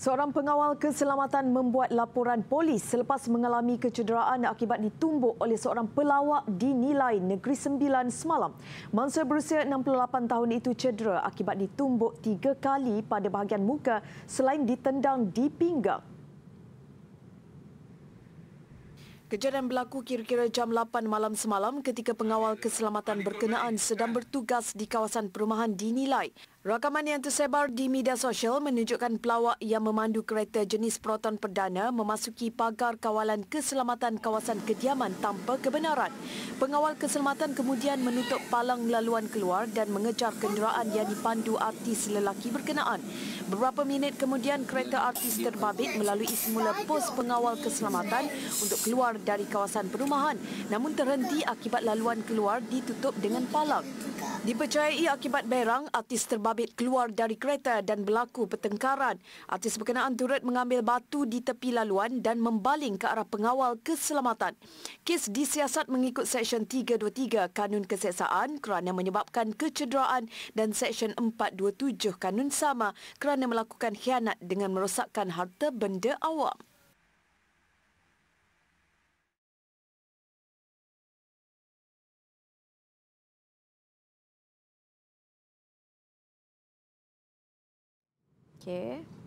Seorang pengawal keselamatan membuat laporan polis selepas mengalami kecederaan akibat ditumbuk oleh seorang pelawak di Nilai Negeri Sembilan semalam. Mansur berusia 68 tahun itu cedera akibat ditumbuk tiga kali pada bahagian muka selain ditendang di pinggang. Kejadian berlaku kira-kira jam 8 malam semalam ketika pengawal keselamatan berkenaan sedang bertugas di kawasan perumahan dinilai. Rakaman yang tersebar di media sosial menunjukkan pelawak yang memandu kereta jenis proton perdana memasuki pagar kawalan keselamatan kawasan kediaman tanpa kebenaran. Pengawal keselamatan kemudian menutup palang laluan keluar dan mengejar kenderaan yang dipandu artis lelaki berkenaan. Beberapa minit kemudian kereta artis terbabit melalui semula pos pengawal keselamatan untuk keluar dari kawasan perumahan namun terhenti akibat laluan keluar ditutup dengan palang. Dipercayai akibat berang, artis terbabit keluar dari kereta dan berlaku pertengkaran. Artis berkenaan turut mengambil batu di tepi laluan dan membaling ke arah pengawal keselamatan. Kes disiasat mengikut Seksyen 323 Kanun Keseksaan kerana menyebabkan kecederaan dan Seksyen 427 Kanun Sama kerana melakukan khianat dengan merosakkan harta benda awam. okay